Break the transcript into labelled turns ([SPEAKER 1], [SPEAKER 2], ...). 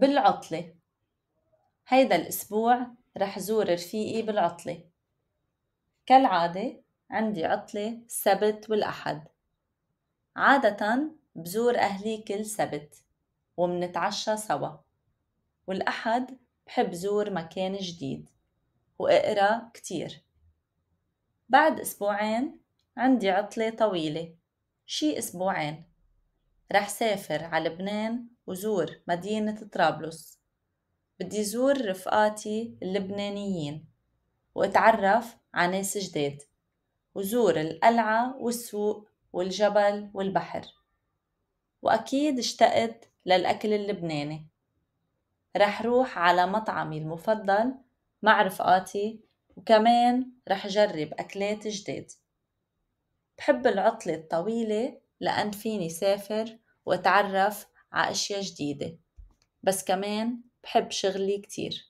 [SPEAKER 1] بالعطلة هيدا الأسبوع رح زور رفيقي بالعطلة كالعادة عندي عطلة السبت والأحد عادة بزور أهلي كل سبت ومنتعشى سوا والأحد بحب زور مكان جديد وأقرأ كتير بعد أسبوعين عندي عطلة طويلة شي أسبوعين رح سافر على لبنان وزور مدينة طرابلس بدي زور رفقاتي اللبنانيين واتعرف عناس ناس جداد وزور القلعة والسوق والجبل والبحر وأكيد اشتقت للأكل اللبناني رح روح على مطعمي المفضل مع رفقاتي وكمان رح جرب أكلات جداد بحب العطلة الطويلة لأن فيني سافر واتعرف عأشياء جديدة بس كمان بحب شغلي كتير